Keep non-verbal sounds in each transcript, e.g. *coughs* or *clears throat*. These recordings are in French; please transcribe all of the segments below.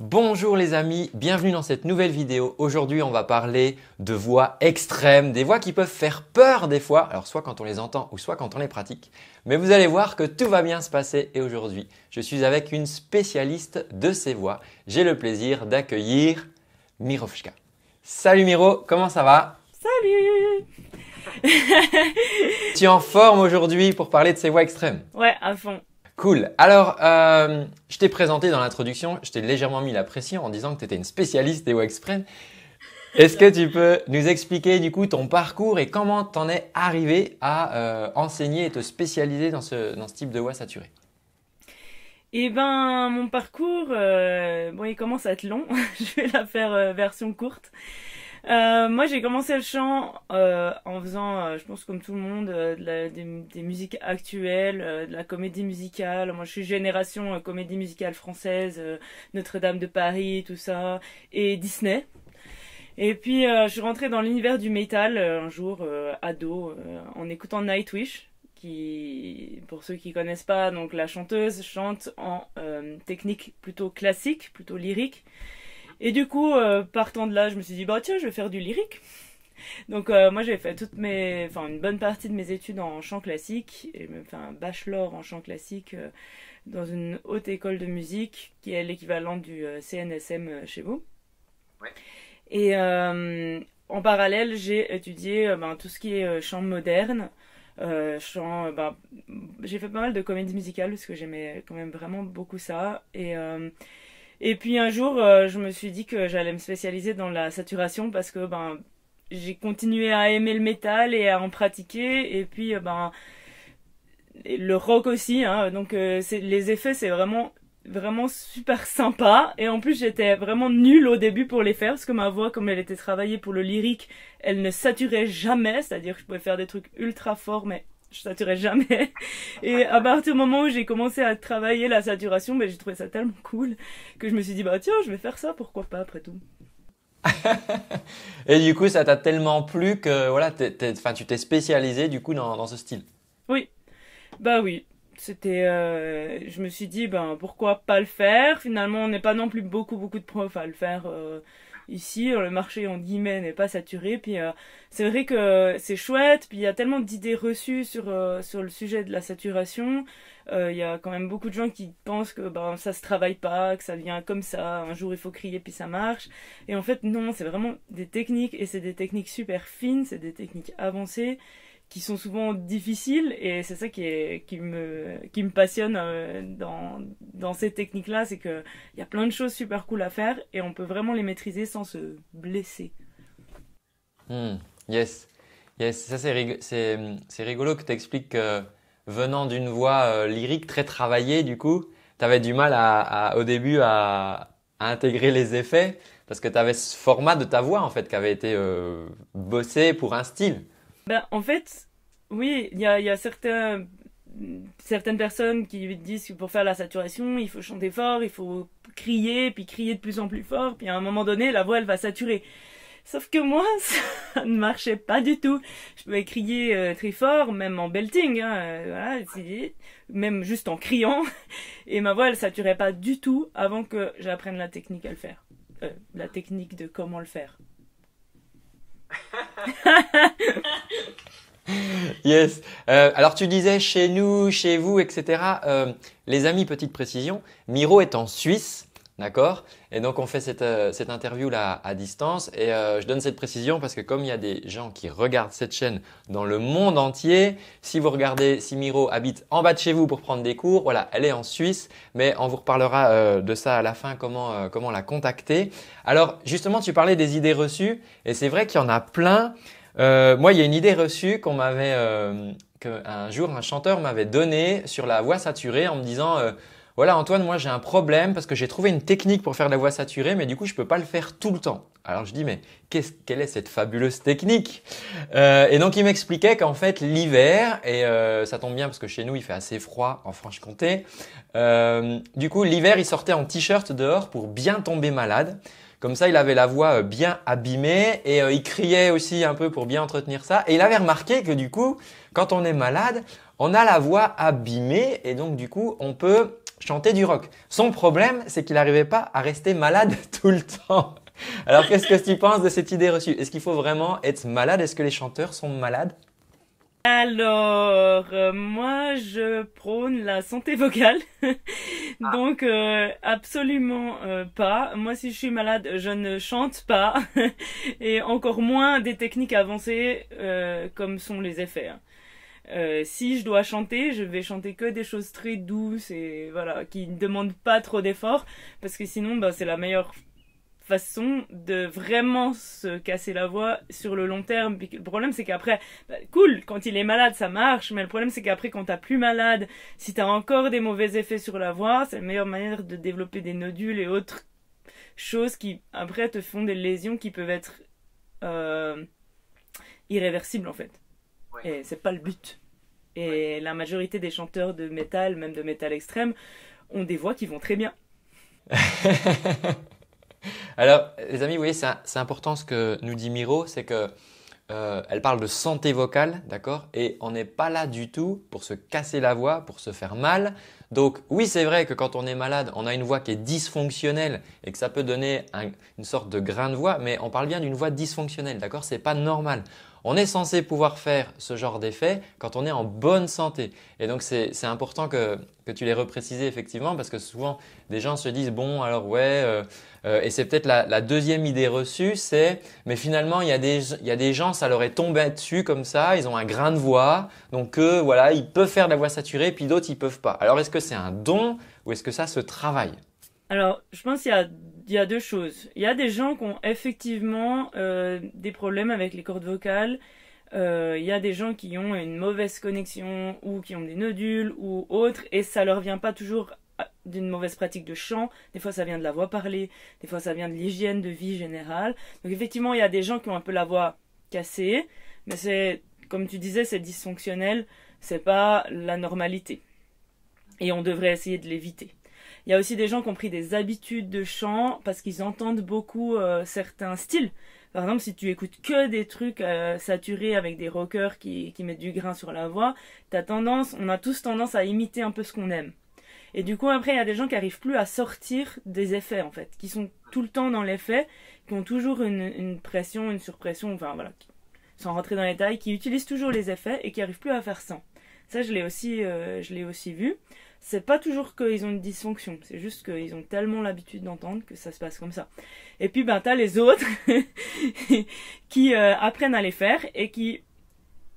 Bonjour les amis, bienvenue dans cette nouvelle vidéo. Aujourd'hui on va parler de voix extrêmes, des voix qui peuvent faire peur des fois, alors soit quand on les entend ou soit quand on les pratique. Mais vous allez voir que tout va bien se passer et aujourd'hui je suis avec une spécialiste de ces voix. J'ai le plaisir d'accueillir Mirovska. Salut Miro, comment ça va Salut Tu es en forme aujourd'hui pour parler de ces voix extrêmes Ouais, à fond. Cool. Alors, euh, je t'ai présenté dans l'introduction, je t'ai légèrement mis la pression en disant que tu étais une spécialiste des express. Est-ce que tu peux nous expliquer du coup ton parcours et comment t'en es arrivé à euh, enseigner et te spécialiser dans ce, dans ce type de voix saturée Eh ben, mon parcours, euh, bon, il commence à être long. *laughs* je vais la faire version courte. Euh, moi, j'ai commencé le chant euh, en faisant, euh, je pense comme tout le monde, des, musiques actuelles, de la comédie musicale. Moi, je suis génération comédie musicale française, Notre-Dame de Paris, tout ça, et Disney. Et puis, je suis rentrée dans l'univers du métal un jour, ado, en écoutant Nightwish. Qui, pour ceux qui connaissent pas, donc la chanteuse chante en technique plutôt classique, plutôt lyrique. Et du coup, euh, partant de là, je me suis dit, bah tiens, je vais faire du lyrique. Donc euh, moi j'ai fait toutes mes, enfin une bonne partie de mes études en chant classique, j'ai même fait bachelor en chant classique euh, dans une haute école de musique qui est l'équivalent du CNSM chez vous. Ouais. Et en parallèle j'ai étudié ben, tout ce qui est chant moderne, chant, ben, j'ai fait pas mal de comédies musicales, parce que j'aimais quand même vraiment beaucoup ça et et puis un jour, euh, je me suis dit que j'allais me spécialiser dans la saturation parce que ben, j'ai continué à aimer le métal et à en pratiquer. Et puis, euh, ben, le rock aussi. Hein. donc, euh, les effets, c'est vraiment vraiment super sympa. Et en plus, j'étais vraiment nulle au début pour les faire, parce que ma voix, comme elle était travaillée pour le lyrique, elle ne saturait jamais. C'est-à-dire que je pouvais faire des trucs ultra forts, mais je saturais jamais. Et à partir du moment où j'ai commencé à travailler la saturation, ben, j'ai trouvé ça tellement cool que je me suis dit, bah tiens, je vais faire ça, pourquoi pas après tout. *laughs* et du coup, ça t'a tellement plu que voilà, tu t'es spécialisé du coup dans, ce style. Oui, bah oui. C'était, euh, je me suis dit, ben pourquoi pas le faire Finalement, on n'est pas non plus beaucoup beaucoup de profs à le faire. Euh, ici. Euh, le marché, en guillemets, n'est pas saturé. Puis euh, c'est vrai que c'est chouette. Puis il y a tellement d'idées reçues sur, euh, sur le sujet de la saturation. Il y a quand même beaucoup de gens qui pensent que ben, ça se travaille pas, que ça vient comme ça. Un jour, il faut crier, puis ça marche. Et en fait, non, c'est vraiment des techniques. Et c'est des techniques super fines, c'est des techniques avancées qui sont souvent difficiles et c'est ça qui, est, qui, me, qui me passionne euh, dans, dans ces techniques-là, c'est qu'il y a plein de choses super cool à faire et on peut vraiment les maîtriser sans se blesser. Hmm. yes, yes, ça c'est rigolo, rigolo que tu expliques que venant d'une voix euh, lyrique très travaillée du coup, tu avais du mal à, au début à, intégrer les effets parce que tu avais ce format de ta voix en fait qui avait été euh, bossé pour un style. Ben en fait, oui, il y a, certaines personnes qui disent que pour faire la saturation, il faut chanter fort, il faut crier, puis crier de plus en plus fort, puis à un moment donné, la voix, elle va saturer. Sauf que moi, *laughs* ça ne marchait pas du tout. Je pouvais crier euh, très fort, même en belting, hein, euh, voilà, même juste en criant. *laughs* Et ma voix, elle saturait pas du tout avant que j'apprenne la technique à le faire. Euh, la technique de comment le faire. *laughs* yes. Euh, alors tu disais chez nous, chez vous, etc. Euh, les amis, petite précision, Miro est en Suisse D'accord Et donc on fait cette, euh, interview-là à distance et euh, je donne cette précision parce que comme il y a des gens qui regardent cette chaîne dans le monde entier, si vous regardez, si Miro habite en bas de chez vous pour prendre des cours, voilà, elle est en Suisse, mais on vous reparlera euh, de ça à la fin, comment, comment la contacter. Alors justement, tu parlais des idées reçues et c'est vrai qu'il y en a plein. moi, il y a une idée reçue qu'on m'avait, qu'un jour un chanteur m'avait donnée sur la voix saturée en me disant voilà Antoine, moi j'ai un problème parce que j'ai trouvé une technique pour faire la voix saturée, mais du coup je ne peux pas le faire tout le temps. Alors je dis mais qu'est-ce quelle est cette fabuleuse technique euh, Et donc il m'expliquait qu'en fait l'hiver et euh, ça tombe bien parce que chez nous il fait assez froid en Franche-Comté. Euh, du coup l'hiver il sortait en t-shirt dehors pour bien tomber malade. Comme ça, il avait la voix bien abîmée et il criait aussi un peu pour bien entretenir ça. Et il avait remarqué que du coup, quand on est malade, on a la voix abîmée et donc du coup, on peut chanter du rock. Son problème, c'est qu'il n'arrivait pas à rester malade *laughs* tout le temps. Alors qu'est-ce que tu penses de cette idée reçue Est-ce qu'il faut vraiment être malade Est-ce que les chanteurs sont malades alors, euh, moi, je prône la santé vocale. Ah. Donc, euh, absolument euh, pas. Moi, si je suis malade, je ne chante pas. *laughs* Et encore moins des techniques avancées comme sont les effets. Hein. Euh, si je dois chanter, je vais chanter que des choses très douces et voilà, qui ne demandent pas trop d'effort parce que sinon, ben, c'est la meilleure façon de vraiment se casser la voix sur le long terme. Le problème, c'est qu'après, ben, cool, quand il est malade, ça marche, mais le problème, c'est qu'après, quand t'as plus malade, si t'as encore des mauvais effets sur la voix, c'est la meilleure manière de développer des nodules et autres choses qui, après, te font des lésions qui peuvent être euh, irréversibles, en fait. Et c'est pas le but. Et la majorité des chanteurs de métal, même de métal extrême, ont des voix qui vont très bien. *laughs* Alors, les amis, vous voyez, c'est important ce que nous dit Miro, c'est que euh, parle de santé vocale, d'accord Et on n'est pas là du tout pour se casser la voix, pour se faire mal. Donc oui, c'est vrai que quand on est malade, on a une voix qui est dysfonctionnelle et que ça peut donner une sorte de grain de voix, mais on parle bien d'une voix dysfonctionnelle, d'accord C'est pas normal. On est censé pouvoir faire ce genre d'effet quand on est en bonne santé. Et donc c'est important que, que tu l'aies reprécisé effectivement parce que souvent des gens se disent bon alors ouais euh, euh, et c'est peut-être la, deuxième idée reçue c'est mais finalement il y, a des, gens ça leur est tombé dessus comme ça ils ont un grain de voix donc voilà ils peuvent faire de la voix saturée puis d'autres ils peuvent pas. Alors est-ce que c'est un don ou est-ce que ça se travaille Alors je pense qu'il y a il y a deux choses. Il y a des gens qui ont effectivement euh, des problèmes avec les cordes vocales. Euh, il y a des gens qui ont une mauvaise connexion ou qui ont des nodules ou autres. et ça leur vient pas toujours euh, d'une mauvaise pratique de chant, des fois ça vient de la voix parlée, des fois ça vient de l'hygiène de vie générale. Donc effectivement, il y a des gens qui ont un peu la voix cassée, mais c'est comme tu disais, c'est dysfonctionnel, c'est pas la normalité. Et on devrait essayer de l'éviter. Il y a aussi des gens qui ont pris des habitudes de chant parce qu'ils entendent beaucoup euh, certains styles. Par exemple, si tu écoutes que des trucs euh, saturés avec des rockers qui, mettent du grain sur la voix, t'as tendance, on a tous tendance à imiter un peu ce qu'on aime. Et du coup, après, il y a des gens qui arrivent plus à sortir des effets, en fait, qui sont tout le temps dans l'effet, qui ont toujours une, pression, une surpression, enfin voilà, sans rentrer dans les détails, qui utilisent toujours les effets et qui arrivent plus à faire sans. Ça, je l'ai aussi euh, vu c'est pas toujours qu'ils ont une dysfonction, c'est juste qu'ils ont tellement l'habitude d'entendre que ça se passe comme ça. Et puis ben t'as les autres *laughs* qui euh, apprennent à les faire et qui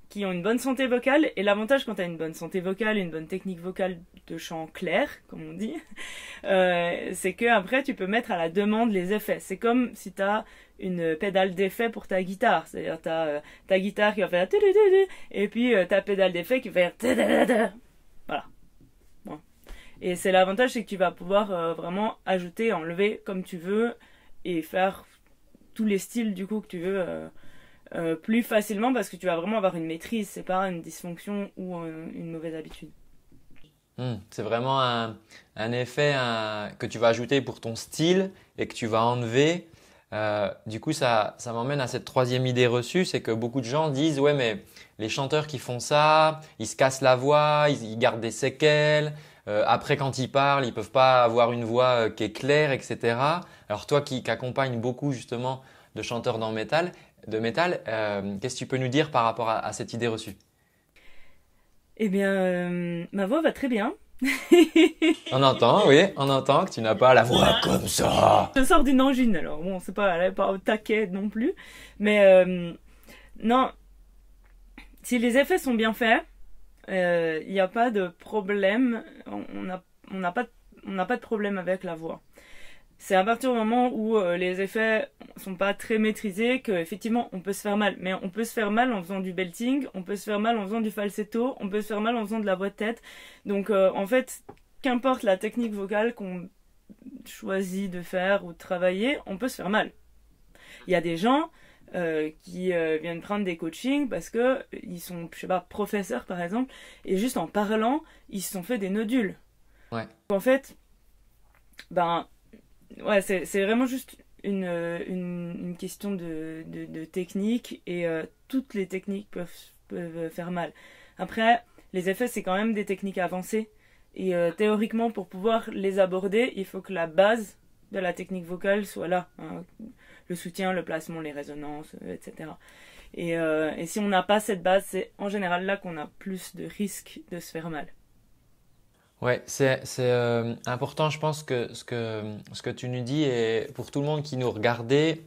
qui ont une bonne santé vocale et l'avantage quand t'as une bonne santé vocale, une bonne technique vocale de chant clair, comme on dit, *laughs* euh, c'est que après tu peux mettre à la demande les effets. C'est comme si t'as une pédale d'effet pour ta guitare. C'est-à-dire, t'as euh, ta guitare qui va faire et puis t'as ta pédale d'effet qui va faire et c'est l'avantage, c'est que tu vas pouvoir euh, vraiment ajouter, enlever comme tu veux et faire tous les styles du coup que tu veux euh, euh, plus facilement parce que tu vas vraiment avoir une maîtrise, c'est pas une dysfonction ou une mauvaise habitude. Hmm, c'est vraiment un, effet que tu vas ajouter pour ton style et que tu vas enlever. du coup, ça, ça m'emmène à cette troisième idée reçue, c'est que beaucoup de gens disent ouais mais les chanteurs qui font ça, ils se cassent la voix, ils gardent des séquelles. Euh, après, quand ils parlent, ils peuvent pas avoir une voix euh, qui est claire, etc. Alors toi qui, qui accompagne beaucoup justement de chanteurs dans métal, de métal, euh, qu'est-ce que tu peux nous dire par rapport à, cette idée reçue Eh bien, ma voix va très bien. *laughs* on entend, oui, on entend que tu n'as pas la voix ah. comme ça. Je sors d'une angine, alors bon, c'est pas, pas au taquet non plus, mais non, si les effets sont bien faits, il euh, n'y a pas de problème. On n'a pas, de problème avec la voix c'est à partir du moment où euh, les effets sont pas très maîtrisés qu'effectivement, on peut se faire mal. Mais on peut se faire mal en faisant du belting, on peut se faire mal en faisant du falsetto, on peut se faire mal en faisant de la voix de tête. Donc euh, en fait, qu'importe la technique vocale qu'on choisit de faire ou de travailler, on peut se faire mal. Il y a des gens, euh, qui euh, viennent prendre des coachings parce que euh, ils sont, je sais pas, professeurs par exemple, et juste en parlant, ils se sont fait des nodules. Ouais. En fait, ben, ouais, c'est vraiment juste une, une, question de, de, technique et toutes les techniques peuvent, peuvent faire mal. Après, les effets, c'est quand même des techniques avancées. Et théoriquement, pour pouvoir les aborder, il faut que la base de la technique vocale soit là. Hein le soutien, le placement, les résonances, euh, etc. Euh, et, si on n'a pas cette base, c'est en général là qu'on a plus de risques de se faire mal. Ouais, c'est euh, important, je pense que ce, que tu nous dis et pour tout le monde qui nous regardait,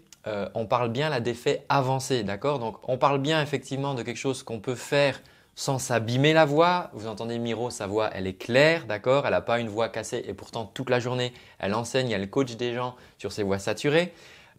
on parle bien là défait avancée, d'accord Donc on parle bien effectivement de quelque chose qu'on peut faire sans s'abîmer la voix. Vous entendez Miro, sa voix, elle est claire, d'accord Elle n'a pas une voix cassée et pourtant toute la journée, elle enseigne, elle coach des gens sur ses voix saturées.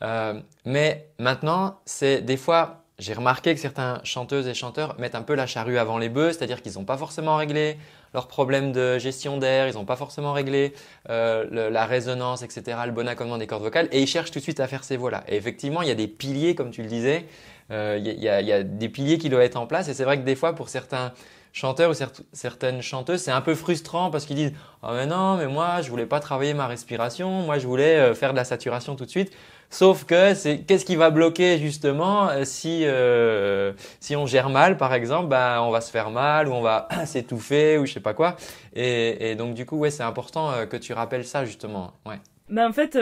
Euh, mais maintenant, c'est des fois, j'ai remarqué que certains chanteuses et chanteurs mettent un peu la charrue avant les bœufs, c'est-à-dire qu'ils n'ont pas forcément réglé leurs problèmes de gestion d'air, ils n'ont pas forcément réglé euh, la résonance, etc., le bon accommodement des cordes vocales, et ils cherchent tout de suite à faire ces voix-là. Et effectivement, il y a des piliers, comme tu le disais, euh, il y, a des piliers qui doivent être en place, et c'est vrai que des fois, pour certains chanteurs ou certaines chanteuses, c'est un peu frustrant parce qu'ils disent « Ah mais non, mais moi, je voulais pas travailler ma respiration, moi, je voulais faire de la saturation tout de suite ». Sauf que c'est qu'est-ce qui va bloquer justement euh, si euh, si on gère mal par exemple, bah, on va se faire mal ou on va *clears throat* s'étouffer ou je sais pas quoi. Et, donc du coup ouais c'est important euh, que tu rappelles ça justement. Ouais. Bah, en fait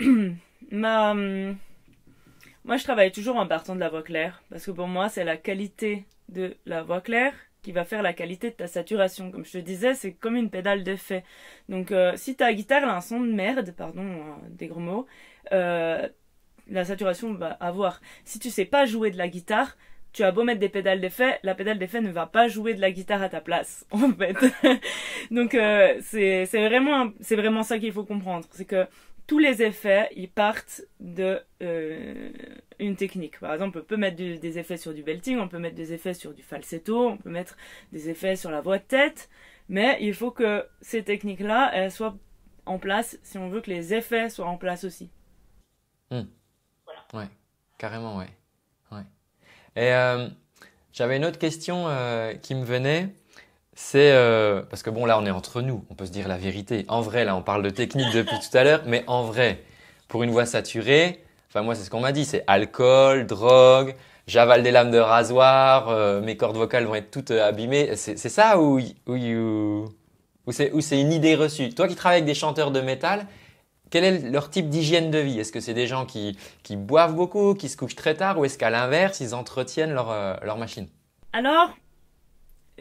*clears throat* ma moi je travaille toujours en partant de la voix claire parce que pour moi c'est la qualité de la voix claire qui va faire la qualité de ta saturation. Comme je te disais, c'est comme une pédale d'effet. Donc si ta guitare a un son de merde, pardon des gros mots, euh, la saturation, va bah, avoir Si tu sais pas jouer de la guitare, tu as beau mettre des pédales d'effet, la pédale d'effet ne va pas jouer de la guitare à ta place, *laughs* en fait. Donc euh, c'est vraiment, c'est vraiment ça qu'il faut comprendre, c'est que tous les effets, ils partent de euh, une technique. Par exemple, on peut mettre des effets sur du belting, on peut mettre des effets sur du falsetto, on peut mettre des effets sur la voix de tête, mais il faut que ces techniques-là, elles soient en place si on veut que les effets soient en place aussi. Mm. Ouais, carrément, ouais. Et euh, j'avais une autre question euh, qui me venait. C'est euh, parce que bon, là, on est entre nous, on peut se dire la vérité. En vrai, là, on parle de technique *laughs* depuis tout à l'heure, mais en vrai, pour une voix saturée, enfin, moi, c'est ce qu'on m'a dit c'est alcool, drogue, j'avale des lames de rasoir, mes cordes vocales vont être toutes abîmées. C'est ça ou, ou, ou c'est une idée reçue Toi qui travailles avec des chanteurs de métal, quel est leur type d'hygiène de vie Est-ce que c'est des gens qui, boivent beaucoup, qui se couchent très tard, ou est-ce qu'à l'inverse, ils entretiennent leur, euh, machine Alors,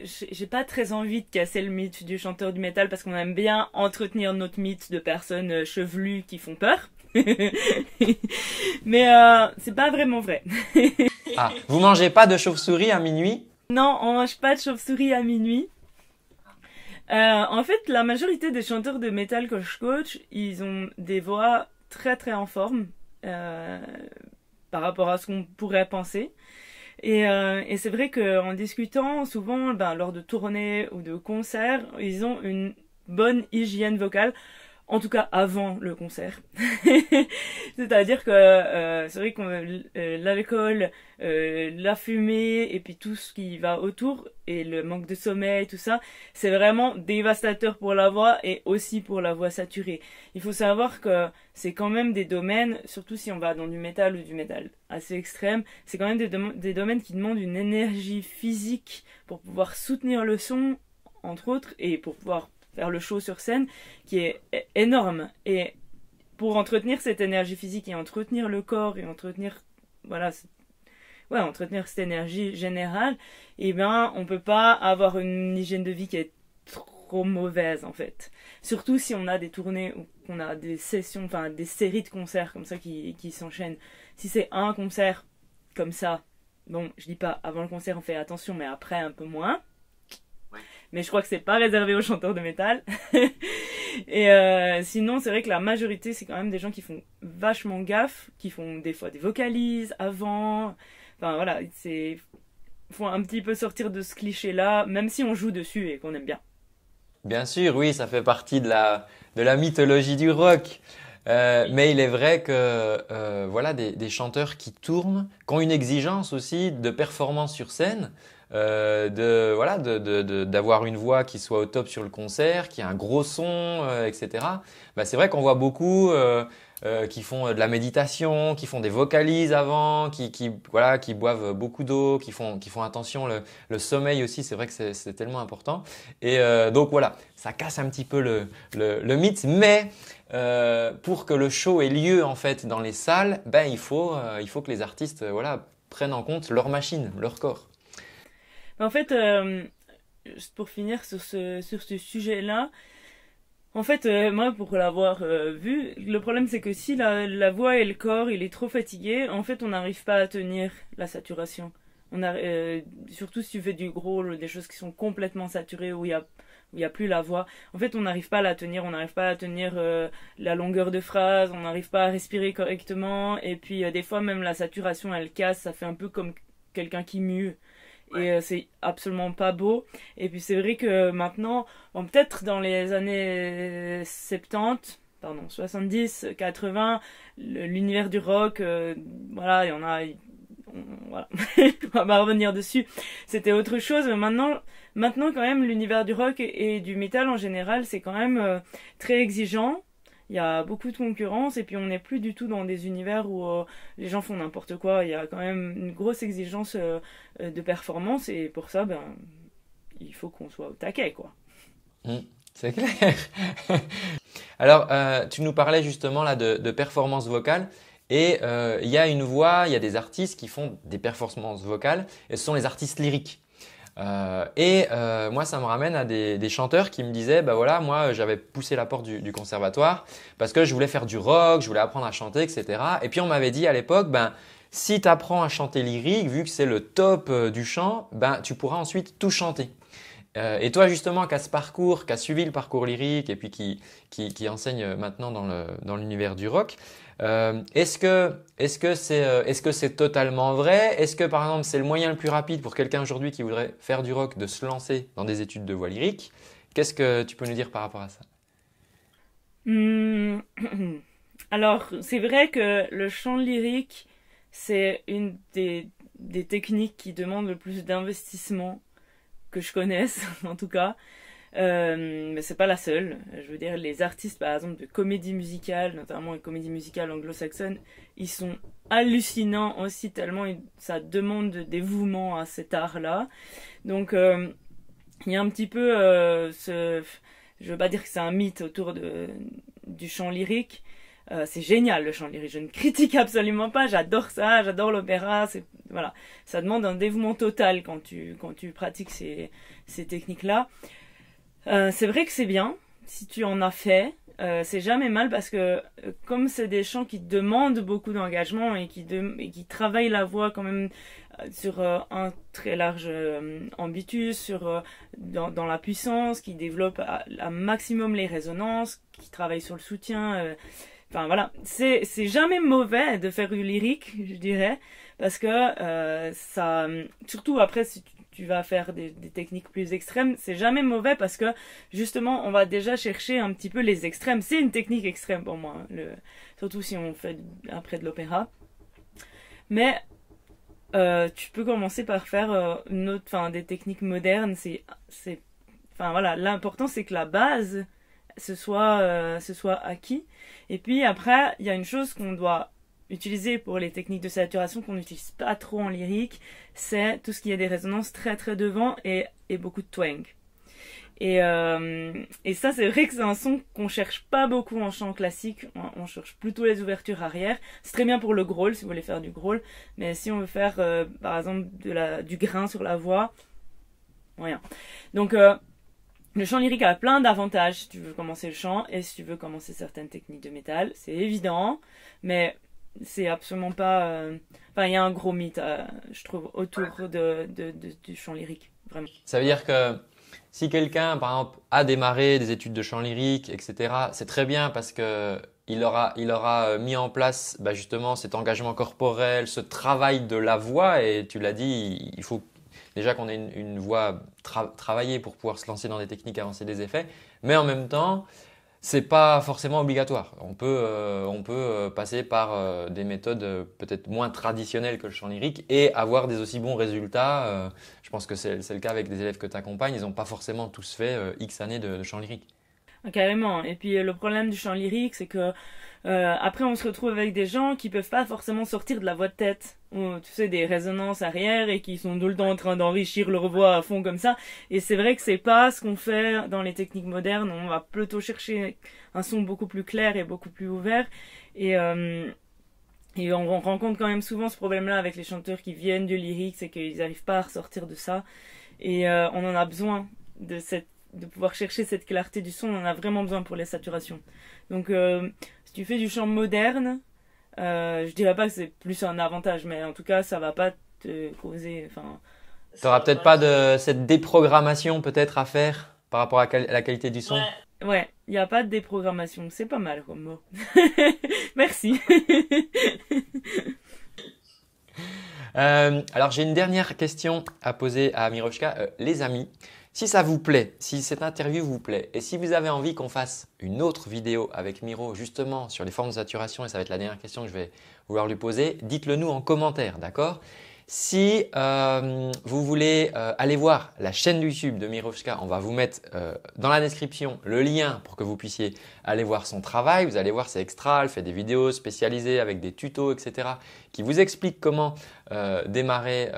j'ai pas très envie de casser le mythe du chanteur du métal parce qu'on aime bien entretenir notre mythe de personnes euh, chevelues qui font peur. *laughs* Mais euh, c'est pas vraiment vrai. *laughs* ah, vous mangez pas de chauve-souris à minuit Non, on mange pas de chauve-souris à minuit. Euh, en fait, la majorité des chanteurs de metal coach coach, ils ont des voix très très en forme euh, par rapport à ce qu'on pourrait penser. Et, euh, et c'est vrai qu'en discutant, souvent, ben, lors de tournées ou de concerts, ils ont une bonne hygiène vocale, en tout cas avant le concert. *laughs* C'est-à-dire que euh, c'est vrai qu'on euh, l'alcool, euh, la fumée et puis tout ce qui va autour et le manque de sommeil, tout ça, c'est vraiment dévastateur pour la voix et aussi pour la voix saturée. Il faut savoir que c'est quand même des domaines, surtout si on va dans du métal ou du métal assez extrême, c'est quand même des, domaines qui demandent une énergie physique pour pouvoir soutenir le son, entre autres, et pour pouvoir faire le show sur scène, qui est énorme. Et pour entretenir cette énergie physique et entretenir le corps et entretenir voilà ouais, entretenir cette énergie générale, eh ben, on peut pas avoir une hygiène de vie qui est trop mauvaise, en fait. Surtout si on a des tournées ou qu'on a des sessions, enfin, des séries de concerts comme ça qui, qui s'enchaînent. Si c'est un concert comme ça, bon, je dis pas avant le concert on fait attention, mais après un peu moins. Mais je crois que c'est pas réservé aux chanteurs de métal. *laughs* et euh, sinon, c'est vrai que la majorité, c'est quand même des gens qui font vachement gaffe, qui font des fois des vocalises avant, Enfin voilà, c'est faut un petit peu sortir de ce cliché-là, même si on joue dessus et qu'on aime bien. Bien sûr, oui, ça fait partie de la, mythologie du rock. Euh, mais il est vrai que euh, voilà des, chanteurs qui tournent, qui ont une exigence aussi de performance sur scène, euh, de voilà d'avoir une voix qui soit au top sur le concert, qui a un gros son, etc. Bah, c'est vrai qu'on voit beaucoup euh, qui font euh, de la méditation, qui font des vocalises avant, qui, voilà, qui boivent beaucoup d'eau, qui font, qui font attention le, sommeil aussi. C'est vrai que c'est tellement important. Et euh, donc voilà, ça casse un petit peu le, le, mythe, mais pour que le show ait lieu en fait dans les salles, ben il faut, il faut que les artistes voilà prennent en compte leur machine, leur corps. En fait, juste pour finir sur ce, sur ce sujet-là, en fait, euh, moi, pour l'avoir euh, vu, le problème c'est que si la, voix et le corps, il est trop fatigué, en fait, on n'arrive pas à tenir la saturation. On a, euh, surtout si tu fais du gros, des choses qui sont complètement saturées, où il n'y a, a, plus la voix. En fait, on n'arrive pas à la tenir, on n'arrive pas à tenir la longueur de phrase, on n'arrive pas à respirer correctement. Et puis, des fois, même la saturation, elle casse, ça fait un peu comme quelqu'un qui mue et euh, c'est absolument pas beau. Et puis c'est vrai que maintenant, peut-être dans les années 70, pardon, 70, 80, l'univers du rock, euh, voilà, il y en a, on, voilà. *laughs* va revenir dessus. C'était autre chose, mais maintenant, maintenant quand même, l'univers du rock et, du métal en général, c'est quand même euh, très exigeant il y a beaucoup de concurrence et puis on n'est plus du tout dans des univers où euh, les gens font n'importe quoi. Il y a quand même une grosse exigence euh, de performance et pour ça, ben, il faut qu'on soit au taquet, quoi. Mmh, c'est clair. *laughs* Alors, euh, tu nous parlais justement là de, de performance vocale. Et il y a une voix, il y a des artistes qui font des performances vocales, et ce sont les artistes lyriques. Euh, et euh, moi, ça me ramène à des, chanteurs qui me disaient, bah voilà, moi, j'avais poussé la porte du, conservatoire parce que je voulais faire du rock, je voulais apprendre à chanter, etc. Et puis on m'avait dit à l'époque, ben si tu apprends à chanter lyrique, vu que c'est le top euh, du chant, ben tu pourras ensuite tout chanter. et toi justement, qui ce parcours, qui suivi le parcours lyrique et puis qui, qui, enseigne maintenant dans l'univers dans du rock, euh, est-ce que est-ce que c'est euh, est-ce que c'est totalement vrai Est-ce que par exemple c'est le moyen le plus rapide pour quelqu'un aujourd'hui qui voudrait faire du rock de se lancer dans des études de voix lyrique Qu'est-ce que tu peux nous dire par rapport à ça hmm. *coughs* Alors c'est vrai que le chant lyrique c'est une des, des techniques qui demande le plus d'investissement que je connaisse *laughs* en tout cas. Euh, mais c'est pas la seule. Je veux dire, les artistes, par exemple, de comédie musicale, notamment les comédies musicales anglo saxonne ils sont hallucinants aussi, tellement ça demande de dévouement à cet art-là. Donc, euh, il y a un petit peu euh, ce. Je veux pas dire que c'est un mythe autour de, du chant lyrique. c'est génial le chant lyrique, je ne critique absolument pas, j'adore ça, j'adore l'opéra, voilà, ça demande un dévouement total quand tu quand tu pratiques ces, ces techniques là. Euh, c'est vrai que c'est bien si tu en as fait. Euh, c'est jamais mal parce que euh, comme c'est des chants qui demandent beaucoup d'engagement et qui, qui travaillent la voix quand même sur un très large ambitus, sur, dans, dans, la puissance, qui développe à maximum les résonances, qui travaille sur le soutien. Enfin voilà, c'est jamais mauvais de faire du lyrique, je dirais, parce que ça, surtout après si tu, tu vas faire des, techniques plus extrêmes, c'est jamais mauvais parce que justement on va déjà chercher un petit peu les extrêmes. C'est une technique extrême pour moi, hein, le, surtout si on fait après de l'opéra. Mais euh, tu peux commencer par faire euh, une autre, fin, des techniques modernes. C'est, c'est, enfin voilà, l'important c'est que la base ce soit, euh, ce soit acquis. Et puis après, il y a une chose qu'on doit utilisé pour les techniques de saturation qu'on n'utilise pas trop en lyrique, c'est tout ce qui a des résonances très très devant et, beaucoup de twang. Euh, et, ça, c'est vrai que c'est un son qu'on cherche pas beaucoup en chant classique. On, cherche plutôt les ouvertures arrière. C'est très bien pour le growl, si vous voulez faire du growl. Mais si on veut faire, euh, par exemple, de la, du grain sur la voix, rien. Donc, euh, le chant lyrique a plein d'avantages si tu veux commencer le chant et si tu veux commencer certaines techniques de métal. C'est évident, mais c'est absolument pas. Euh, il y a un gros mythe, euh, je trouve, autour du chant lyrique, vraiment. Ça veut dire que si quelqu'un, par exemple, a démarré des études de chant lyrique, etc., c'est très bien parce que il aura, euh, mis en place bah, justement cet engagement corporel, ce travail de la voix. Et tu l'as dit, il faut déjà qu'on ait une, voix travaillée pour pouvoir se lancer dans des techniques, avancer des effets. Mais en même temps, c'est pas forcément obligatoire. On peut, euh, on peut euh, passer par euh, des méthodes peut-être moins traditionnelles que le chant lyrique et avoir des aussi bons résultats. je pense que c'est le cas avec des élèves que tu accompagnes. Ils n'ont pas forcément tous fait X années de, de chant lyrique. Ah, carrément. Et puis le problème du chant lyrique, c'est que euh, après, on se retrouve avec des gens qui peuvent pas forcément sortir de la voix de tête. tu sais, des résonances arrière et qui sont tout le temps en train d'enrichir leur voix à fond comme ça. Et c'est vrai que c'est pas ce qu'on fait dans les techniques modernes. On va plutôt chercher un son beaucoup plus clair et beaucoup plus ouvert. Et, euh, et on, rencontre quand même souvent ce problème-là avec les chanteurs qui viennent du lyrique, c'est qu'ils n'arrivent pas à ressortir de ça. Et euh, on en a besoin de cette de pouvoir chercher cette clarté du son, on en a vraiment besoin pour les saturations. Donc, euh, si tu fais du chant moderne, je euh, je dirais pas que c'est plus un avantage, mais en tout cas, ça va pas te causer. Tu n'auras peut-être pas de cette déprogrammation peut-être à faire par rapport à, la qualité du son. Ouais, il n'y a pas de déprogrammation, c'est pas mal comme mot. *laughs* Merci. Euh, alors j'ai une dernière question à poser à Miroshka. les amis, si ça vous plaît, si cette interview vous plaît, et si vous avez envie qu'on fasse une autre vidéo avec Miro justement sur les formes de saturation, et ça va être la dernière question que je vais vouloir lui poser, dites-le nous en commentaire, d'accord si euh, vous voulez euh, aller voir la chaîne YouTube de Mirovska, on va vous mettre euh, dans la description le lien pour que vous puissiez aller voir son travail. Vous allez voir, c'est extra, elle fait des vidéos spécialisées avec des tutos, etc. qui vous expliquent comment démarrer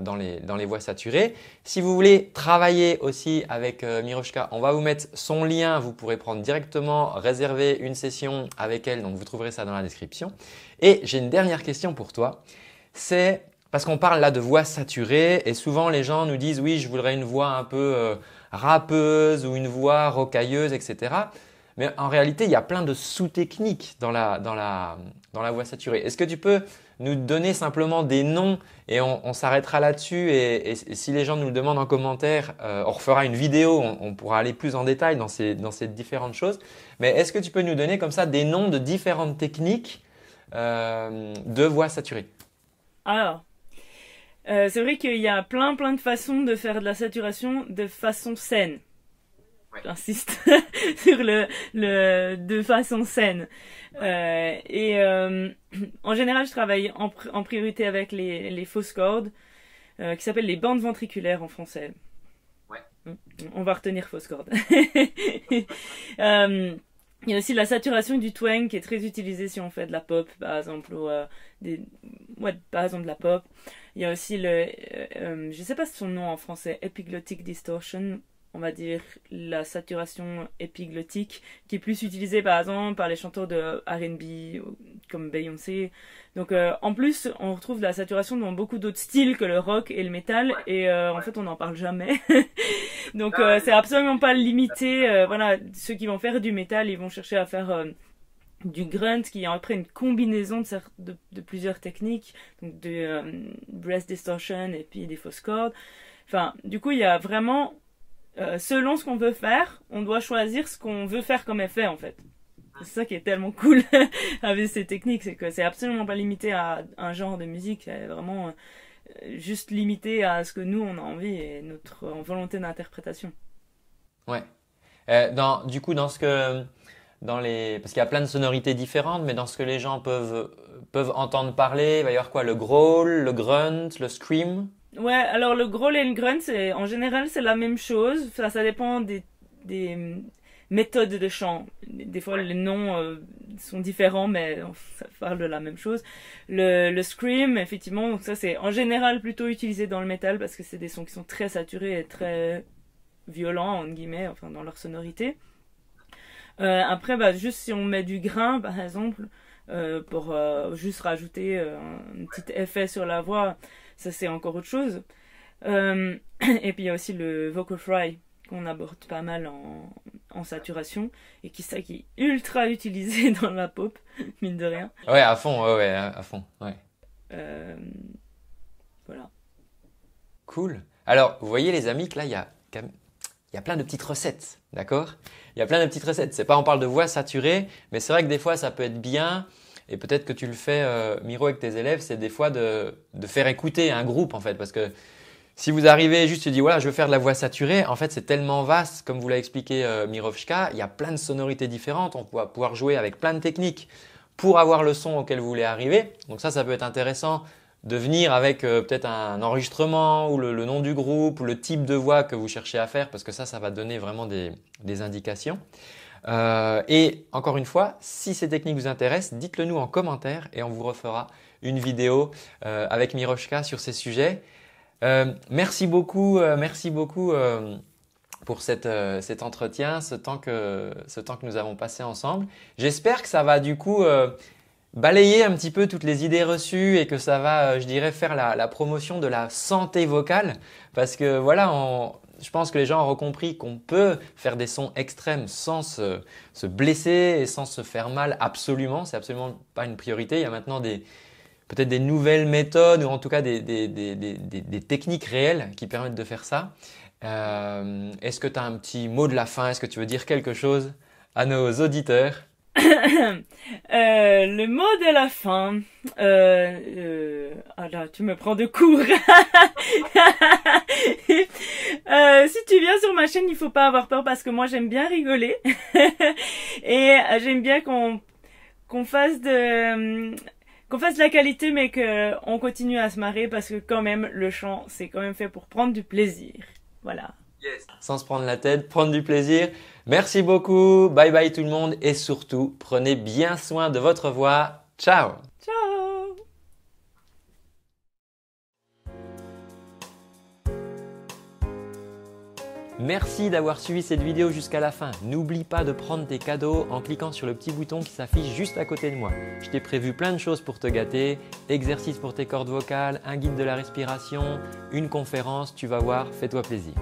dans les, dans, les, voies saturées. Si vous voulez travailler aussi avec Mirovska, on va vous mettre son lien. Vous pourrez prendre directement, réserver une session avec elle. Donc, vous trouverez ça dans la description. Et j'ai une dernière question pour toi. C'est parce qu'on parle là de voix saturée et souvent les gens nous disent oui, je voudrais une voix un peu euh, rappeuse ou une voix rocailleuse, etc. Mais en réalité, il y a plein de sous-techniques dans la, voix saturée. Est-ce que tu peux nous donner simplement des noms et on, s'arrêtera là-dessus et, si les gens nous le demandent en commentaire, euh, on refera une vidéo, on, pourra aller plus en détail dans ces, différentes choses. Mais est-ce que tu peux nous donner comme ça des noms de différentes techniques euh, de voix saturée Alors, euh, c'est vrai qu'il y a plein plein de façons de faire de la saturation de façon saine. J'insiste *laughs* sur le, le de façon saine. Euh, et euh, *clears throat* en général, je travaille en, priorité avec les, fausses cordes, qui s'appellent les bandes ventriculaires en français. Ouais. Hum, on va retenir fausses cordes. *laughs* il y a aussi la saturation du twang qui est très utilisée si on fait de la pop, par exemple, ou des, ouais, par exemple de la pop. Il y a aussi le, euh, euh, je sais pas son nom en français, epiglottic distortion, on va dire la saturation épiglottique, qui est plus utilisée par exemple par les chanteurs de R&B comme Beyoncé. Donc euh, en plus, on retrouve la saturation dans beaucoup d'autres styles que le rock et le métal, et en fait on n'en parle jamais. *laughs* Donc ah c'est absolument pas limité. voilà, ceux qui vont faire du métal, ils vont chercher à faire du grunt qui est après une combinaison de, de, plusieurs techniques, donc de euh, breast distortion et puis des fausses cordes. Enfin, du coup, il y a vraiment, euh, selon ce qu'on veut faire, on doit choisir ce qu'on veut faire comme effet en fait. C'est ça qui est tellement cool *laughs* avec ces techniques, c'est que c'est absolument pas limité à un genre de musique, c'est vraiment euh, juste limité à ce que nous on a envie et notre volonté d'interprétation. Ouais. dans, du coup, dans ce que parce qu'il y a plein de sonorités différentes, mais dans ce que les gens peuvent peuvent entendre parler, il va y avoir quoi Le growl, le grunt, le scream. Ouais, alors le growl et le grunt, c'est en général c'est la même chose. Ça, ça dépend des, des euh, méthodes de chant. Des fois les noms euh, sont différents, mais ça parle de la même chose. Le, le scream, effectivement, donc ça c'est en général plutôt utilisé dans le métal parce que c'est des sons qui sont très saturés et très violents en guillemets, enfin dans leur sonorité. Euh, après, bah, juste si on met du grain, par exemple, euh, pour euh, juste rajouter euh, un petit effet sur la voix, ça c'est encore autre chose. *clears throat* et puis il y a aussi le vocal fry qu'on aborde pas mal en, en saturation et qui ça qui est ultra *laughs* utilisé dans la pop, mine de rien. Ah ouais, à fond, ouais, ouais à fond, ouais. voilà. Cool. Alors, vous voyez les amis que là, il y a il y a plein de petites recettes, d'accord Il y a plein de petites recettes. C'est pas on parle de voix saturée, mais c'est vrai que des fois ça peut être bien, et peut-être que tu le fais, euh, Miro, avec tes élèves, c'est des fois de, faire écouter un groupe en fait, parce que si vous arrivez juste, tu dis voilà, je veux faire de la voix saturée, en fait c'est tellement vaste, comme vous l'a expliqué euh, Mirovska, il y a plein de sonorités différentes, on va pouvoir jouer avec plein de techniques pour avoir le son auquel vous voulez arriver. Donc ça, ça peut être intéressant de venir avec euh, peut-être un enregistrement ou le, nom du groupe ou le type de voix que vous cherchez à faire parce que ça, ça va donner vraiment des, indications. Euh, et encore une fois, si ces techniques vous intéressent, dites-le nous en commentaire et on vous refera une vidéo euh, avec Miroshka sur ces sujets. merci beaucoup, merci beaucoup pour cet entretien, ce temps, que, nous avons passé ensemble. J'espère que ça va du coup balayer un petit peu toutes les idées reçues et que ça va, euh, je dirais, faire la, promotion de la santé vocale. Parce que voilà, je pense que les gens auront compris qu'on peut faire des sons extrêmes sans se, blesser et sans se faire mal absolument. C'est absolument pas une priorité. Il y a maintenant peut-être des nouvelles méthodes ou en tout cas des, techniques réelles qui permettent de faire ça. Euh, est-ce que tu as un petit mot de la fin Est-ce que tu veux dire quelque chose à nos auditeurs *coughs* Euh, le mot de la fin. Euh, euh, ah là, tu me prends de court. *laughs* Euh, si tu viens sur ma chaîne, il faut pas avoir peur parce que moi j'aime bien rigoler *laughs* et j'aime bien qu'on qu'on fasse de qu'on fasse de la qualité, mais qu'on continue à se marrer parce que quand même le chant c'est quand même fait pour prendre du plaisir. Voilà. Sans se prendre la tête, prendre du plaisir. Merci beaucoup. Bye bye tout le monde. Et surtout, prenez bien soin de votre voix. Ciao. Ciao. Merci d'avoir suivi cette vidéo jusqu'à la fin. N'oublie pas de prendre tes cadeaux en cliquant sur le petit bouton qui s'affiche juste à côté de moi. Je t'ai prévu plein de choses pour te gâter, exercices pour tes cordes vocales, un guide de la respiration, une conférence, tu vas voir, fais-toi plaisir.